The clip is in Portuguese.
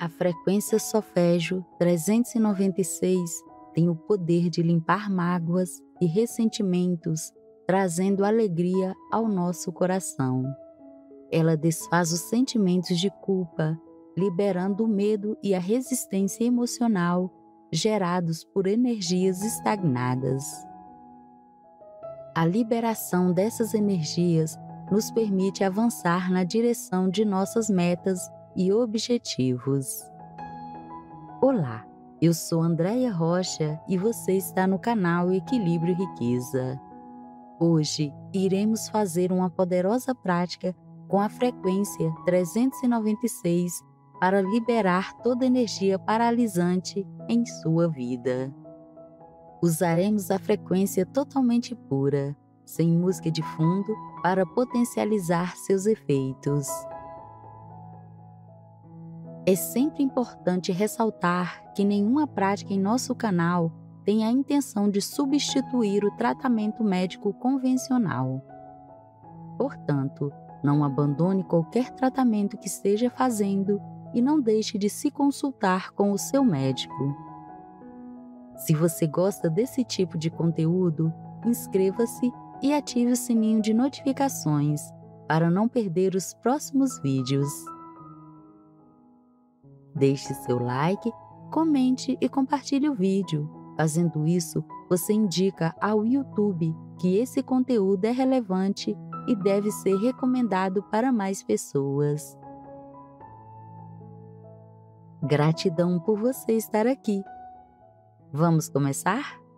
A frequência Sofejo 396 tem o poder de limpar mágoas e ressentimentos, trazendo alegria ao nosso coração. Ela desfaz os sentimentos de culpa, liberando o medo e a resistência emocional gerados por energias estagnadas. A liberação dessas energias nos permite avançar na direção de nossas metas e objetivos. Olá, eu sou Andréia Rocha e você está no canal Equilíbrio Riqueza. Hoje iremos fazer uma poderosa prática com a frequência 396 para liberar toda energia paralisante em sua vida. Usaremos a frequência totalmente pura, sem música de fundo, para potencializar seus efeitos. É sempre importante ressaltar que nenhuma prática em nosso canal tem a intenção de substituir o tratamento médico convencional. Portanto, não abandone qualquer tratamento que esteja fazendo e não deixe de se consultar com o seu médico. Se você gosta desse tipo de conteúdo, inscreva-se e ative o sininho de notificações para não perder os próximos vídeos. Deixe seu like, comente e compartilhe o vídeo. Fazendo isso, você indica ao YouTube que esse conteúdo é relevante e deve ser recomendado para mais pessoas. Gratidão por você estar aqui. Vamos começar?